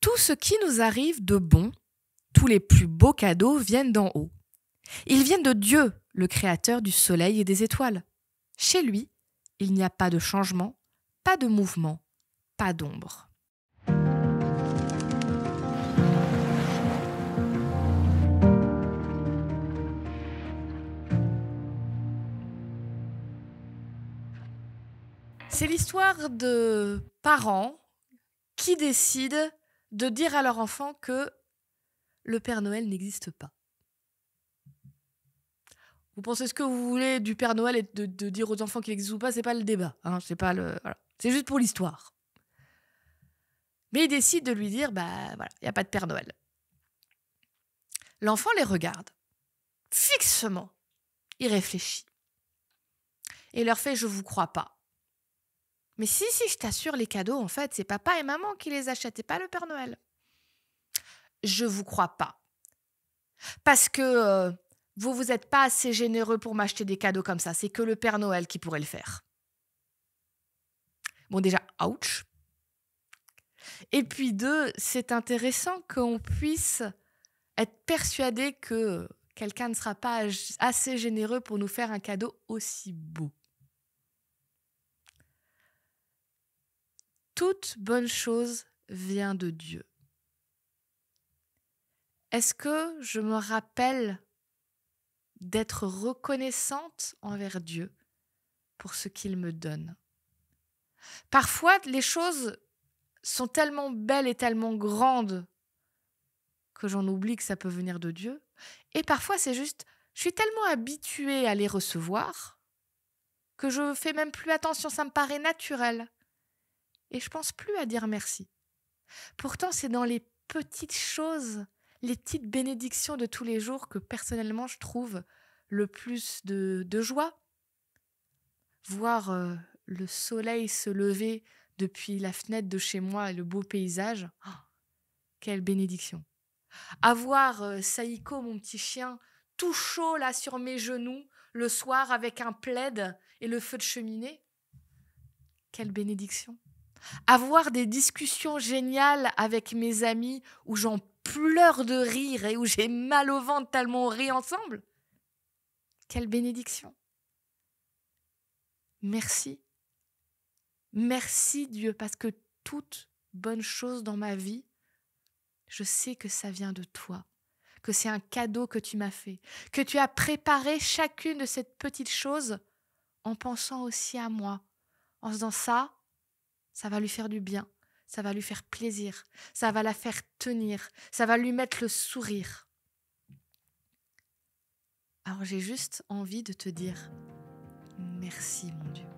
Tout ce qui nous arrive de bon, tous les plus beaux cadeaux viennent d'en haut. Ils viennent de Dieu, le Créateur du Soleil et des étoiles. Chez lui, il n'y a pas de changement, pas de mouvement, pas d'ombre. C'est l'histoire de parents qui décident de dire à leur enfant que le Père Noël n'existe pas. Vous pensez ce que vous voulez du Père Noël et de, dire aux enfants qu'il existe ou pas, c'est pas le débat. Hein, c'est pas le, c'est juste pour l'histoire. Mais il décide de lui dire, bah voilà, il n'y a pas de Père Noël. L'enfant les regarde fixement. Il réfléchit. Et leur fait, je vous crois pas. Mais si, si, je t'assure, les cadeaux, en fait, c'est papa et maman qui les achètent et pas le Père Noël. Je vous crois pas. Parce que euh, vous vous êtes pas assez généreux pour m'acheter des cadeaux comme ça. C'est que le Père Noël qui pourrait le faire. Bon, déjà, ouch. Et puis, deux, c'est intéressant qu'on puisse être persuadé que quelqu'un ne sera pas assez généreux pour nous faire un cadeau aussi beau. toute bonne chose vient de Dieu. Est-ce que je me rappelle d'être reconnaissante envers Dieu pour ce qu'il me donne Parfois, les choses sont tellement belles et tellement grandes que j'en oublie que ça peut venir de Dieu. Et parfois, c'est juste, je suis tellement habituée à les recevoir que je fais même plus attention, ça me paraît naturel et je pense plus à dire merci. Pourtant, c'est dans les petites choses, les petites bénédictions de tous les jours que personnellement je trouve le plus de, joie. Voir euh, le soleil se lever depuis la fenêtre de chez moi et le beau paysage, oh, quelle bénédiction. Avoir euh, Saïko, mon petit chien, tout chaud là sur mes genoux, le soir avec un plaid et le feu de cheminée, quelle bénédiction avoir des discussions géniales avec mes amis où j'en pleure de rire et où j'ai mal au ventre tellement on rit ensemble. Quelle bénédiction. Merci. Merci Dieu parce que toute bonne chose dans ma vie, je sais que ça vient de toi, que c'est un cadeau que tu m'as fait, que tu as préparé chacune de ces petites choses en pensant aussi à moi, en se disant ça, ça va lui faire du bien, ça va lui faire plaisir, ça va la faire tenir, ça va lui mettre le sourire. Alors j'ai juste envie de te dire merci mon Dieu.